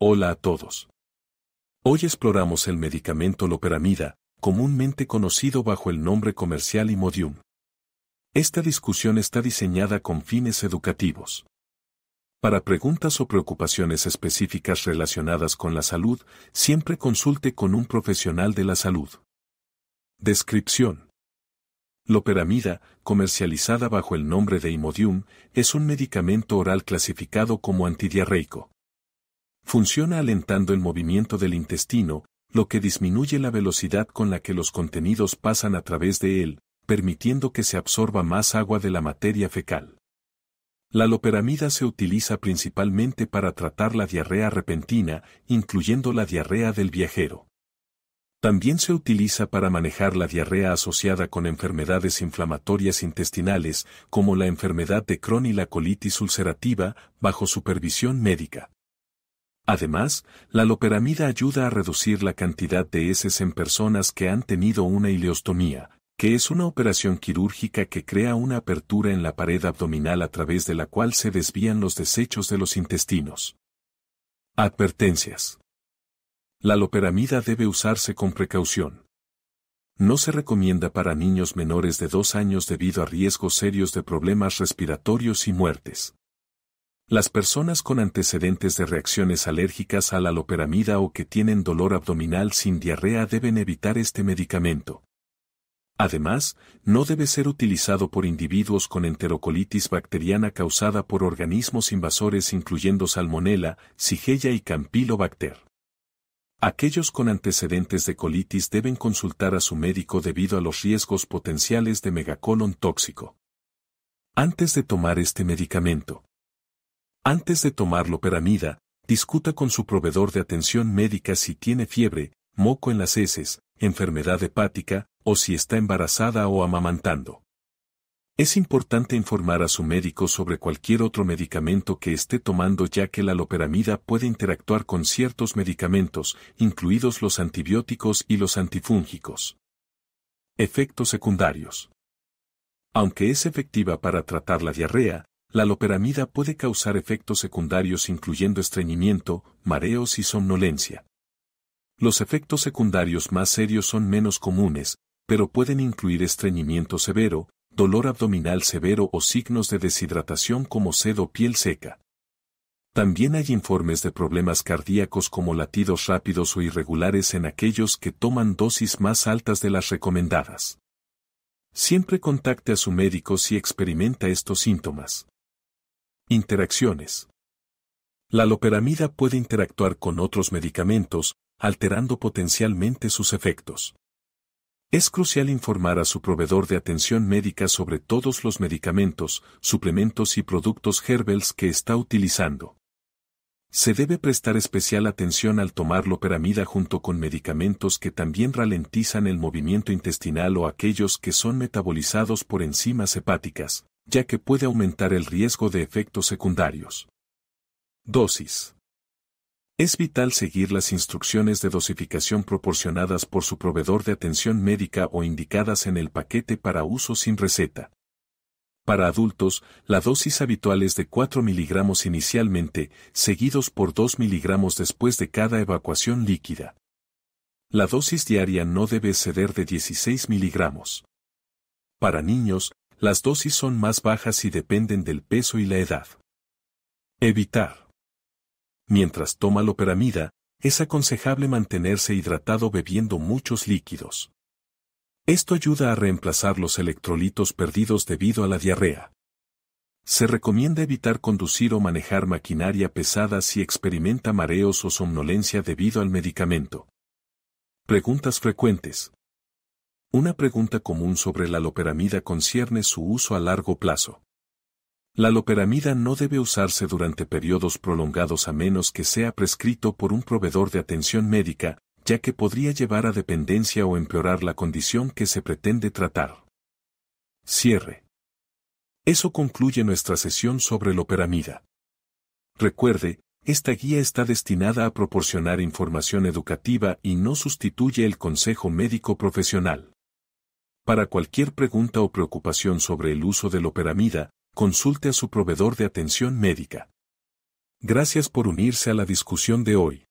Hola a todos. Hoy exploramos el medicamento loperamida, comúnmente conocido bajo el nombre comercial Imodium. Esta discusión está diseñada con fines educativos. Para preguntas o preocupaciones específicas relacionadas con la salud, siempre consulte con un profesional de la salud. Descripción. Loperamida, comercializada bajo el nombre de Imodium, es un medicamento oral clasificado como antidiarreico. Funciona alentando el movimiento del intestino, lo que disminuye la velocidad con la que los contenidos pasan a través de él, permitiendo que se absorba más agua de la materia fecal. La loperamida se utiliza principalmente para tratar la diarrea repentina, incluyendo la diarrea del viajero. También se utiliza para manejar la diarrea asociada con enfermedades inflamatorias intestinales, como la enfermedad de Crohn y la colitis ulcerativa, bajo supervisión médica. Además, la loperamida ayuda a reducir la cantidad de heces en personas que han tenido una ileostomía, que es una operación quirúrgica que crea una apertura en la pared abdominal a través de la cual se desvían los desechos de los intestinos. Advertencias. La loperamida debe usarse con precaución. No se recomienda para niños menores de 2 años debido a riesgos serios de problemas respiratorios y muertes. Las personas con antecedentes de reacciones alérgicas a la loperamida o que tienen dolor abdominal sin diarrea deben evitar este medicamento. Además, no debe ser utilizado por individuos con enterocolitis bacteriana causada por organismos invasores incluyendo Salmonella, Sigella y Campylobacter. Aquellos con antecedentes de colitis deben consultar a su médico debido a los riesgos potenciales de megacolon tóxico. Antes de tomar este medicamento, antes de tomar loperamida, discuta con su proveedor de atención médica si tiene fiebre, moco en las heces, enfermedad hepática, o si está embarazada o amamantando. Es importante informar a su médico sobre cualquier otro medicamento que esté tomando ya que la loperamida puede interactuar con ciertos medicamentos, incluidos los antibióticos y los antifúngicos. Efectos secundarios. Aunque es efectiva para tratar la diarrea, la loperamida puede causar efectos secundarios incluyendo estreñimiento, mareos y somnolencia. Los efectos secundarios más serios son menos comunes, pero pueden incluir estreñimiento severo, dolor abdominal severo o signos de deshidratación como sed o piel seca. También hay informes de problemas cardíacos como latidos rápidos o irregulares en aquellos que toman dosis más altas de las recomendadas. Siempre contacte a su médico si experimenta estos síntomas. Interacciones. La loperamida puede interactuar con otros medicamentos, alterando potencialmente sus efectos. Es crucial informar a su proveedor de atención médica sobre todos los medicamentos, suplementos y productos Herbels que está utilizando. Se debe prestar especial atención al tomar loperamida junto con medicamentos que también ralentizan el movimiento intestinal o aquellos que son metabolizados por enzimas hepáticas, ya que puede aumentar el riesgo de efectos secundarios. Dosis. Es vital seguir las instrucciones de dosificación proporcionadas por su proveedor de atención médica o indicadas en el paquete para uso sin receta. Para adultos, la dosis habitual es de 4 miligramos inicialmente, seguidos por 2 miligramos después de cada evacuación líquida. La dosis diaria no debe exceder de 16 miligramos. Para niños, las dosis son más bajas y dependen del peso y la edad. Evitar. Mientras toma loperamida, es aconsejable mantenerse hidratado bebiendo muchos líquidos. Esto ayuda a reemplazar los electrolitos perdidos debido a la diarrea. Se recomienda evitar conducir o manejar maquinaria pesada si experimenta mareos o somnolencia debido al medicamento. Preguntas frecuentes. Una pregunta común sobre la loperamida concierne su uso a largo plazo. La loperamida no debe usarse durante periodos prolongados a menos que sea prescrito por un proveedor de atención médica, ya que podría llevar a dependencia o empeorar la condición que se pretende tratar. Cierre. Eso concluye nuestra sesión sobre loperamida. Recuerde, esta guía está destinada a proporcionar información educativa y no sustituye el consejo médico profesional. Para cualquier pregunta o preocupación sobre el uso de Operamida, consulte a su proveedor de atención médica. Gracias por unirse a la discusión de hoy.